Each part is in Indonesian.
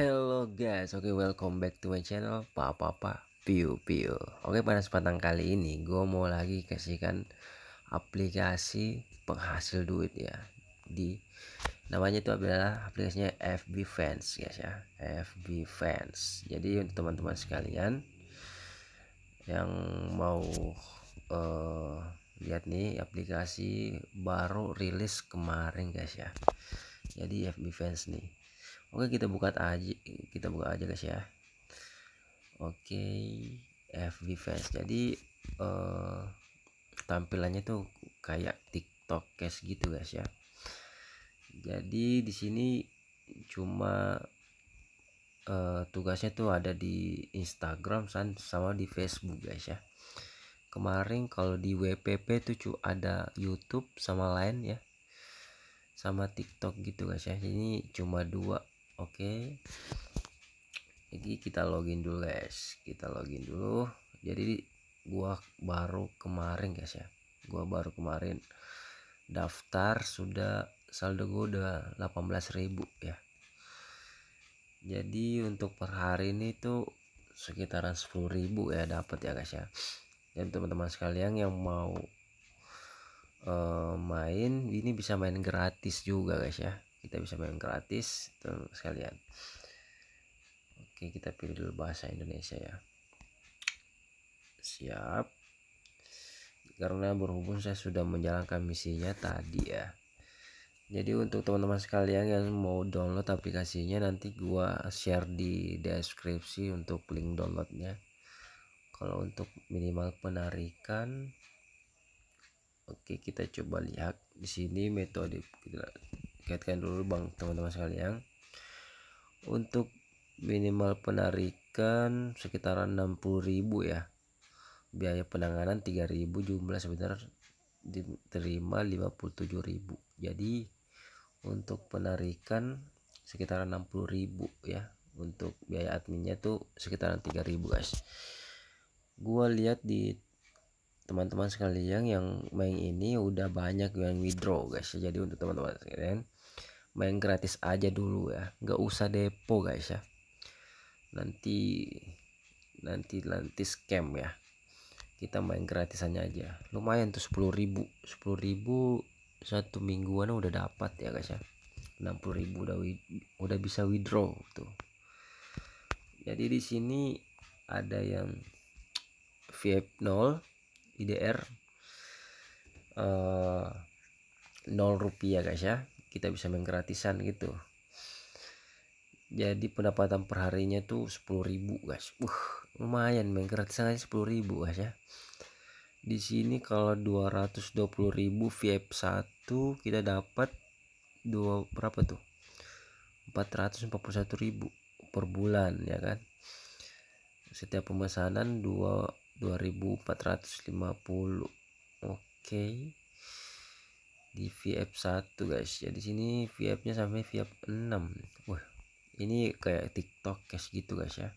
Hello guys, oke okay, welcome back to my channel Papa Papa Piu Piu Oke okay, pada kesempatan kali ini gue mau lagi kasihkan aplikasi penghasil duit ya di namanya itu adalah aplikasinya FB Fans guys ya FB Fans jadi untuk teman-teman sekalian yang mau uh, lihat nih aplikasi baru rilis kemarin guys ya jadi FB Fans nih oke kita buka aja kita buka aja guys ya oke FB fans jadi uh, tampilannya tuh kayak TikTok guys gitu guys ya jadi di sini cuma uh, tugasnya tuh ada di Instagram sama di Facebook guys ya kemarin kalau di WPP tuh ada YouTube sama lain ya sama TikTok gitu guys ya ini cuma dua oke okay. jadi kita login dulu guys kita login dulu jadi gua baru kemarin guys ya gua baru kemarin daftar sudah saldo gua udah 18.000 ya jadi untuk per hari ini tuh sekitaran 10.000 ya dapat ya guys ya dan teman-teman sekalian yang mau uh, main ini bisa main gratis juga guys ya kita bisa main gratis tuh sekalian oke kita pilih dulu bahasa Indonesia ya siap karena berhubung saya sudah menjalankan misinya tadi ya jadi untuk teman-teman sekalian yang mau download aplikasinya nanti gua share di deskripsi untuk link downloadnya kalau untuk minimal penarikan oke kita coba lihat di sini metode dikaitkan dulu bang teman-teman sekalian untuk minimal penarikan sekitaran 60.000 ya biaya penanganan 3.000 jumlah sebentar diterima 57.000 jadi untuk penarikan sekitaran 60.000 ya untuk biaya adminnya tuh sekitaran 3000 guys gua lihat di teman-teman sekalian yang main ini udah banyak yang withdraw guys jadi untuk teman-teman sekalian main gratis aja dulu ya nggak usah depo guys ya nanti nanti nanti scam ya kita main gratisannya aja lumayan tuh 10 ribu 10 ribu satu mingguan udah dapat ya guys ya 60 ribu udah udah bisa withdraw tuh jadi di sini ada yang VIP 0 IDR uh, 0 rupiah guys ya kita bisa main gratisan gitu jadi pendapatan per harinya tuh ribu guys uh lumayan main gratisan aja ribu guys ya di sini kalau 220 ribu VIP 1 kita dapat dua berapa tuh 441.000 per bulan ya kan setiap pemesanan 2 2450 oke okay di VF1 guys ya di sini VF-nya sampai VF6 wah ini kayak TikTok cash gitu guys ya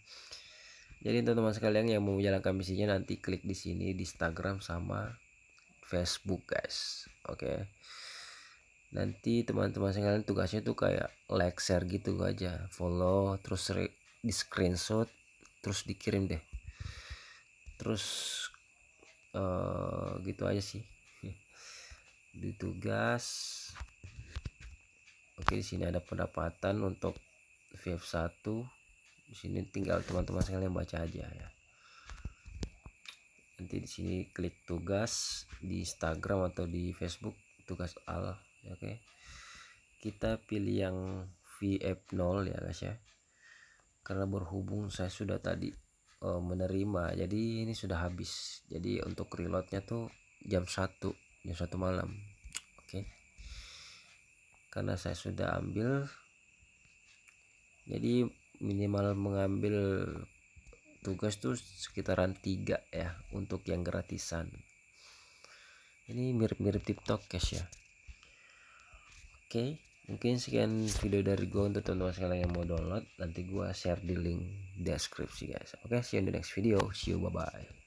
jadi teman-teman sekalian yang mau menjalankan misinya nanti klik di sini di Instagram sama Facebook guys oke okay. nanti teman-teman sekalian tugasnya tuh kayak like share gitu aja follow terus di screenshot terus dikirim deh terus uh, gitu aja sih di tugas oke di sini ada pendapatan untuk VF1 di sini tinggal teman-teman sekalian baca aja ya nanti di sini klik tugas di Instagram atau di Facebook tugas al ya, oke kita pilih yang VF0 ya guys ya karena berhubung saya sudah tadi eh, menerima jadi ini sudah habis jadi untuk reloadnya tuh jam 1 Ya satu malam oke okay. karena saya sudah ambil jadi minimal mengambil tugas tuh sekitaran tiga ya untuk yang gratisan ini mirip-mirip tiktok cash ya oke okay. mungkin sekian video dari gue untuk teman-teman sekalian yang mau download nanti gue share di link deskripsi guys oke okay, see you in the next video see you bye bye